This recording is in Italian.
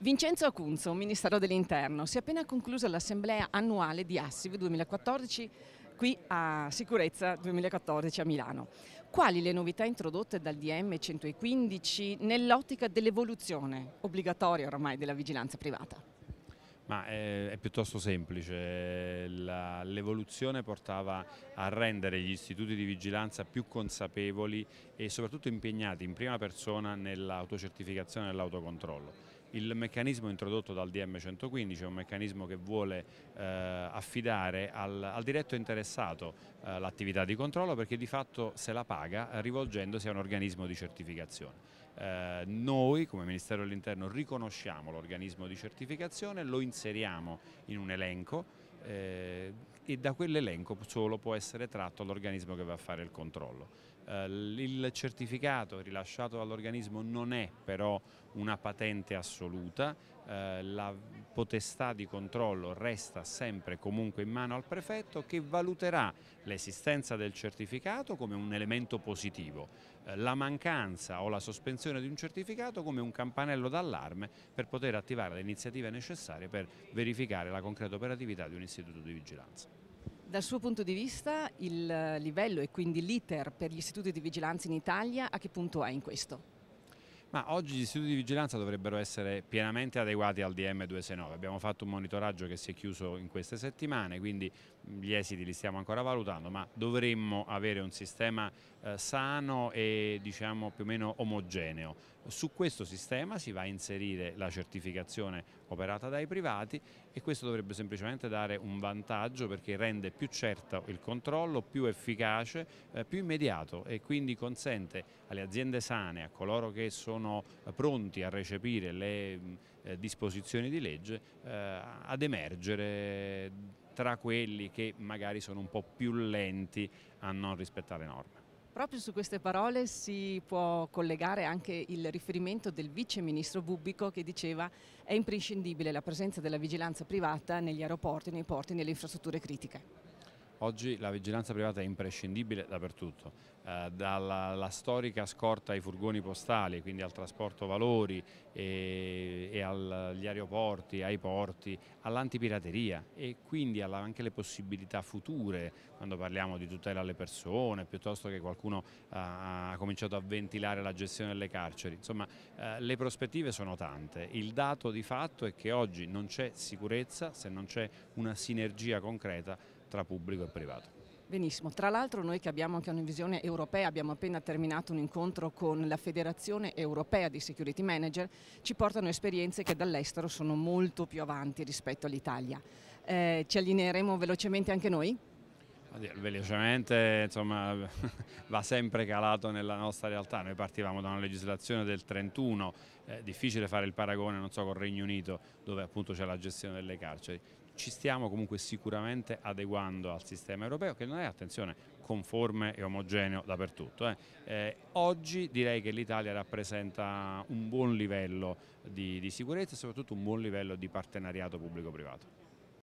Vincenzo Acunzo, Ministero dell'Interno. Si è appena conclusa l'assemblea annuale di Assiv 2014 qui a Sicurezza 2014 a Milano. Quali le novità introdotte dal DM 115 nell'ottica dell'evoluzione obbligatoria ormai della vigilanza privata? Ma è, eh, è, piuttosto semplice, l'evoluzione portava a rendere gli istituti di vigilanza più consapevoli e soprattutto impegnati in prima persona nell'autocertificazione e nell'autocontrollo. Il meccanismo introdotto dal DM115 è un meccanismo che vuole eh, affidare al, al, diretto interessato eh, l'attività di controllo perché di fatto se la paga eh, rivolgendosi a un organismo di certificazione. Eh, noi come Ministero dell'Interno riconosciamo l'organismo di certificazione, lo inseriamo in un elenco eh, e da quell'elenco solo può essere tratto l'organismo che va a fare il controllo. Eh, il certificato rilasciato dall'organismo non è però una patente assoluta, eh, la potestà di controllo resta sempre comunque in mano al prefetto che valuterà l'esistenza del certificato come un elemento positivo, eh, la mancanza o la sospensione di un certificato come un campanello d'allarme per poter attivare le iniziative necessarie per verificare la concreta operatività di un istituto di vigilanza. Dal suo punto di vista il livello e quindi l'iter per gli istituti di vigilanza in Italia a che punto è in questo? Ma oggi gli istituti di vigilanza dovrebbero essere pienamente adeguati al DM 269. Abbiamo fatto un monitoraggio che si è chiuso in queste settimane, quindi gli esiti li stiamo ancora valutando, ma dovremmo avere un sistema eh, sano e diciamo più o meno omogeneo su questo sistema si va a inserire la certificazione operata dai privati e questo dovrebbe semplicemente dare un vantaggio perché rende più certo il controllo, più efficace, eh, più immediato e quindi consente alle aziende sane, a coloro che sono eh, pronti a recepire le eh, disposizioni di legge, eh, ad emergere tra quelli che magari sono un po' più lenti a non rispettare norme. Proprio su queste parole si può collegare anche il riferimento del vice ministro Bubbico che diceva è imprescindibile la presenza della vigilanza privata negli aeroporti, nei porti, nelle infrastrutture critiche. Oggi la vigilanza privata è imprescindibile dappertutto, eh, dalla storica scorta ai furgoni postali, quindi al trasporto valori e, e agli aeroporti, ai porti, all'antipirateria e quindi alla, anche alle possibilità future quando parliamo di tutela alle persone, piuttosto che qualcuno eh, ha cominciato a ventilare la gestione delle carceri. Insomma, eh, le prospettive sono tante. Il dato di fatto è che oggi non c'è sicurezza se non c'è una sinergia concreta tra pubblico e privato. Benissimo, tra l'altro noi che abbiamo anche una visione europea, abbiamo appena terminato un incontro con la Federazione Europea di Security Manager, ci portano esperienze che dall'estero sono molto più avanti rispetto all'Italia. Eh, ci allineeremo velocemente anche noi? Velocemente insomma, va sempre calato nella nostra realtà, noi partivamo da una legislazione del 31, è difficile fare il paragone non so, col Regno Unito dove appunto c'è la gestione delle carceri, ci stiamo comunque sicuramente adeguando al sistema europeo che non è, attenzione, conforme e omogeneo dappertutto. Eh. Eh, oggi direi che l'Italia rappresenta un buon livello di, di sicurezza e soprattutto un buon livello di partenariato pubblico-privato.